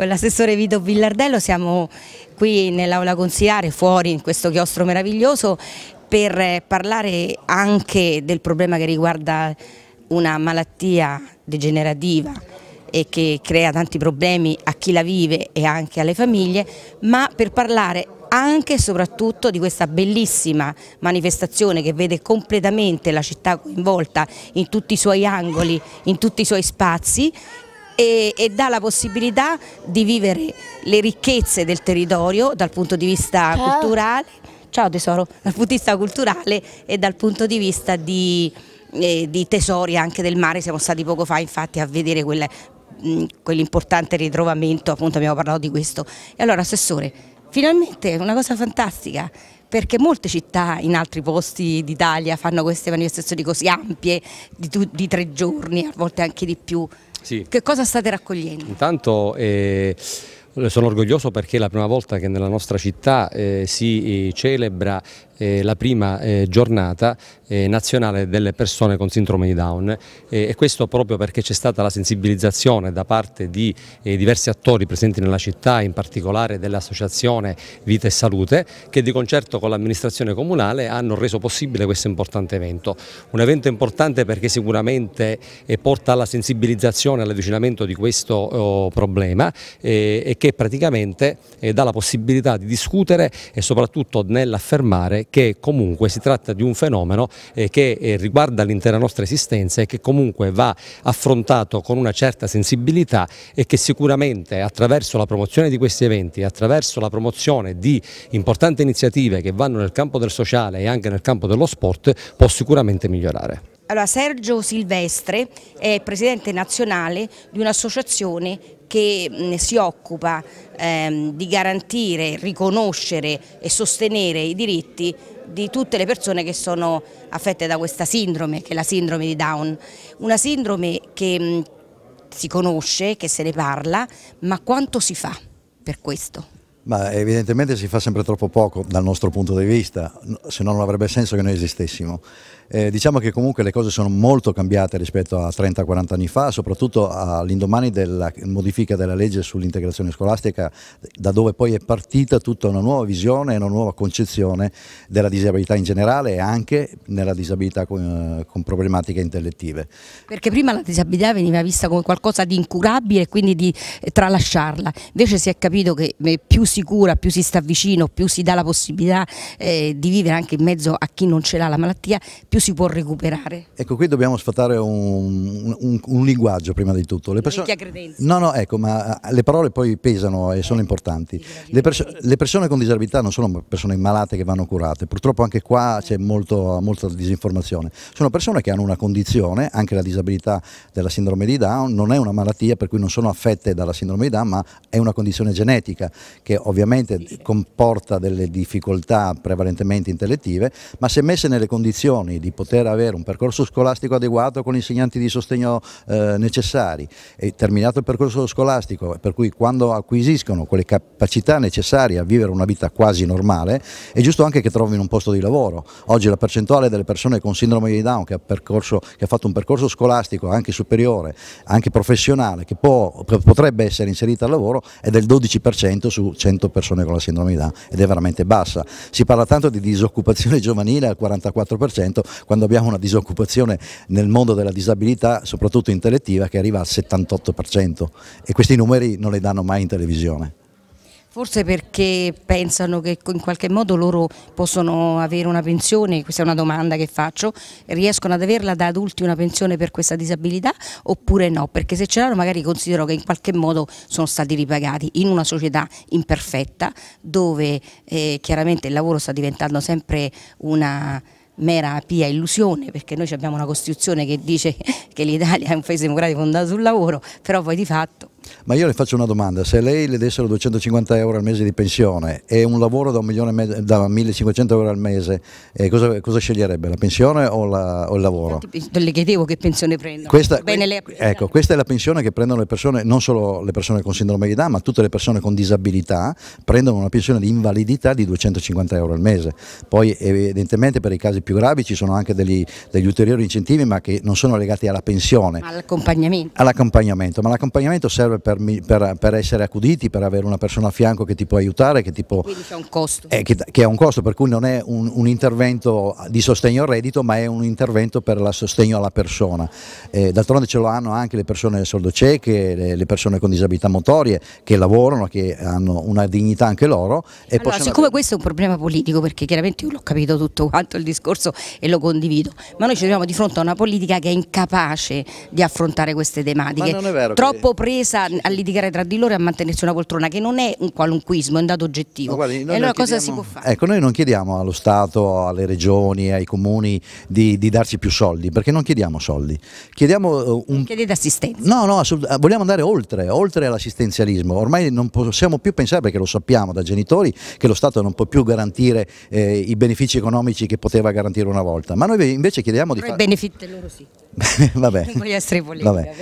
Con ecco, l'assessore Vito Villardello siamo qui nell'aula consigliare, fuori in questo chiostro meraviglioso, per eh, parlare anche del problema che riguarda una malattia degenerativa e che crea tanti problemi a chi la vive e anche alle famiglie, ma per parlare anche e soprattutto di questa bellissima manifestazione che vede completamente la città coinvolta in tutti i suoi angoli, in tutti i suoi spazi e, e dà la possibilità di vivere le ricchezze del territorio dal punto di vista ciao. culturale, ciao tesoro, dal punto di vista culturale e dal punto di vista di, eh, di tesori anche del mare, siamo stati poco fa infatti a vedere quelle, mm, quell'importante ritrovamento, appunto abbiamo parlato di questo. E allora Assessore, finalmente una cosa fantastica, perché molte città in altri posti d'Italia fanno queste manifestazioni così ampie, di, di tre giorni, a volte anche di più. Sì. Che cosa state raccogliendo? Intanto... Eh... Sono orgoglioso perché è la prima volta che nella nostra città eh, si eh, celebra eh, la prima eh, giornata eh, nazionale delle persone con sindrome di Down e questo proprio perché c'è stata la sensibilizzazione da parte di eh, diversi attori presenti nella città, in particolare dell'associazione Vita e Salute che di concerto con l'amministrazione comunale hanno reso possibile questo importante evento. Un evento importante perché sicuramente eh, porta alla sensibilizzazione, e all'avvicinamento di questo oh, problema eh, e che praticamente dà la possibilità di discutere e soprattutto nell'affermare che comunque si tratta di un fenomeno eh, che eh, riguarda l'intera nostra esistenza e che comunque va affrontato con una certa sensibilità e che sicuramente attraverso la promozione di questi eventi, attraverso la promozione di importanti iniziative che vanno nel campo del sociale e anche nel campo dello sport può sicuramente migliorare. Allora, Sergio Silvestre è presidente nazionale di un'associazione che si occupa ehm, di garantire, riconoscere e sostenere i diritti di tutte le persone che sono affette da questa sindrome, che è la sindrome di Down. Una sindrome che mh, si conosce, che se ne parla, ma quanto si fa per questo? Ma evidentemente si fa sempre troppo poco dal nostro punto di vista, se no non avrebbe senso che noi esistessimo. Eh, diciamo che comunque le cose sono molto cambiate rispetto a 30-40 anni fa, soprattutto all'indomani della modifica della legge sull'integrazione scolastica, da dove poi è partita tutta una nuova visione e una nuova concezione della disabilità in generale e anche nella disabilità con, eh, con problematiche intellettive. Perché prima la disabilità veniva vista come qualcosa di incurabile e quindi di eh, tralasciarla, invece si è capito che eh, più si si cura, più si sta vicino, più si dà la possibilità eh, di vivere anche in mezzo a chi non ce l'ha la malattia, più si può recuperare. Ecco, qui dobbiamo sfatare un, un, un linguaggio prima di tutto. Le persone... No, no, ecco, ma eh, le parole poi pesano e sono eh, importanti. Le, perso le, persone con disabilità non sono persone malate che vanno curate, purtroppo anche qua c'è molta disinformazione. Sono persone che hanno una condizione, anche la disabilità della sindrome di Down, non è una malattia per cui non sono affette dalla sindrome di Down, ma è una condizione genetica che ovviamente comporta delle difficoltà prevalentemente intellettive, ma se messe nelle condizioni di poter avere un percorso scolastico adeguato con insegnanti di sostegno eh, necessari, e terminato il percorso scolastico, per cui quando acquisiscono quelle capacità necessarie a vivere una vita quasi normale, è giusto anche che trovino un posto di lavoro. Oggi la percentuale delle persone con sindrome di Down che ha, percorso, che ha fatto un percorso scolastico anche superiore, anche professionale, che può, potrebbe essere inserita al lavoro è del 12% su 100%. 100 persone con la sindrome di Down ed è veramente bassa. Si parla tanto di disoccupazione giovanile al 44% quando abbiamo una disoccupazione nel mondo della disabilità, soprattutto intellettiva, che arriva al 78% e questi numeri non li danno mai in televisione. Forse perché pensano che in qualche modo loro possono avere una pensione, questa è una domanda che faccio, riescono ad averla da adulti una pensione per questa disabilità oppure no? Perché se ce l'hanno magari considero che in qualche modo sono stati ripagati in una società imperfetta dove eh, chiaramente il lavoro sta diventando sempre una mera pia illusione perché noi abbiamo una Costituzione che dice che l'Italia è un paese democratico fondato sul lavoro, però poi di fatto ma io le faccio una domanda, se lei le dessero 250 euro al mese di pensione e un lavoro da, un milione da 1500 euro al mese, eh, cosa, cosa, sceglierebbe? La pensione o, la, o il lavoro? Le chiedevo che pensione prendono. Questa, que ecco, questa è la pensione che prendono le persone, non solo le persone con sindrome di Down, ma tutte le persone con disabilità, prendono una pensione di invalidità di 250 euro al mese. Poi evidentemente per i casi più gravi ci sono anche degli, degli ulteriori incentivi, ma che non sono legati alla pensione. all'accompagnamento. All'accompagnamento, ma l'accompagnamento serve serve per, per, per, essere accuditi, per avere una persona a fianco che ti può aiutare, che, ti può, eh, che, che ha un costo, per cui non è un, un, intervento di sostegno al reddito, ma è un intervento per il sostegno alla persona. Eh, D'altronde ce lo hanno anche le persone sordoceche, le, le, persone con disabilità motorie che lavorano, che hanno una dignità anche loro. E allora, siccome avere... questo è un problema politico, perché chiaramente io l'ho capito tutto quanto il discorso e lo condivido, ma noi ci troviamo di fronte a una politica che è incapace di affrontare queste tematiche, troppo che... presa porta a litigare tra di loro e a mantenersi una poltrona, che non è un qualunquismo, è un dato oggettivo. Guardi, e allora cosa si può fare? Ecco, noi non chiediamo allo Stato, alle regioni, ai comuni di, di darci più soldi, perché non chiediamo soldi, chiediamo eh, un... Chiedete assistenza. No, no, eh, vogliamo andare oltre, oltre all'assistenzialismo. Ormai non possiamo più pensare, perché lo sappiamo da genitori, che lo Stato non può più garantire eh, i benefici economici che poteva garantire una volta, ma noi invece chiediamo di fare... benefici loro sì. Vabbè. essere Vabbè.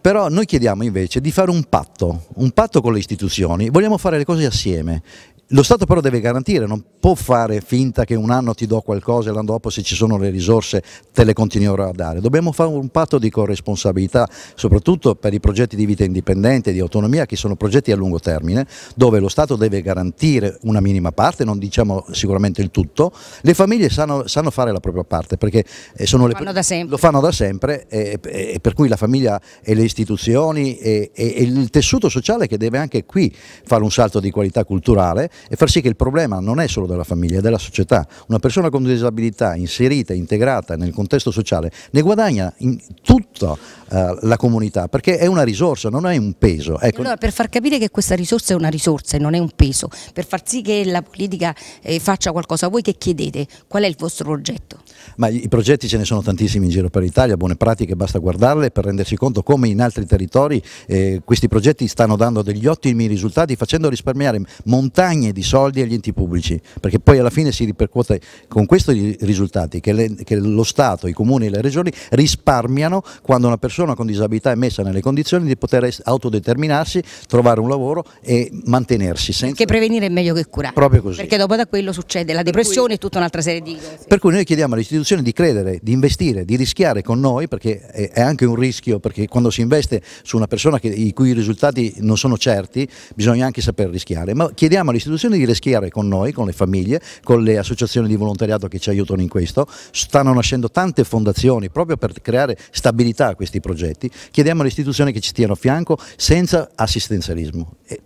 Però. noi chiediamo invece di fare fare un patto, un patto con le istituzioni, vogliamo fare le cose assieme lo Stato però deve garantire, non può fare finta che un anno ti do qualcosa e l'anno dopo se ci sono le risorse te le continuerò a dare. Dobbiamo fare un patto di corresponsabilità, soprattutto per i progetti di vita indipendente, di autonomia, che sono progetti a lungo termine, dove lo Stato deve garantire una minima parte, non diciamo sicuramente il tutto. Le famiglie sanno, sanno fare la propria parte, perché eh, sono lo, fanno le, lo fanno da sempre, e, e, per cui la famiglia e le istituzioni e, e il tessuto sociale che deve anche qui fare un salto di qualità culturale e far sì che il problema non è solo della famiglia, è della società. Una persona con disabilità inserita, integrata nel contesto sociale, ne guadagna in tutto eh, la comunità, perché è una risorsa, non è un peso. Ecco. Allora, per far capire che questa risorsa è una risorsa e non è un peso, per far sì che la politica eh, faccia qualcosa, voi che chiedete? Qual è il vostro progetto? Ma i progetti ce ne sono tantissimi in giro per l'Italia, buone pratiche, basta guardarle per rendersi conto come in altri territori eh, questi progetti stanno dando degli ottimi risultati facendo risparmiare montagne di soldi agli enti pubblici, perché poi alla fine si ripercuote con questi risultati che, le, che lo Stato, i comuni e le regioni risparmiano quando una persona persona con disabilità è messa nelle condizioni di poter autodeterminarsi, trovare un lavoro e mantenersi. Senza... Perché prevenire è meglio che curare. Proprio così. Perché dopo da quello succede la depressione e tutta un'altra serie di cose. Per cui noi chiediamo alle istituzioni di credere, di investire, di rischiare con noi, perché è anche un rischio, perché quando si investe su una persona che, i cui risultati non sono certi, bisogna anche saper rischiare, ma chiediamo alle istituzioni di rischiare con noi, con le famiglie, con le associazioni di volontariato che ci aiutano in questo, stanno nascendo tante fondazioni proprio per creare stabilità a questi progetti progetti, chiediamo alle istituzioni che ci stiano a fianco senza assistenzialismo. E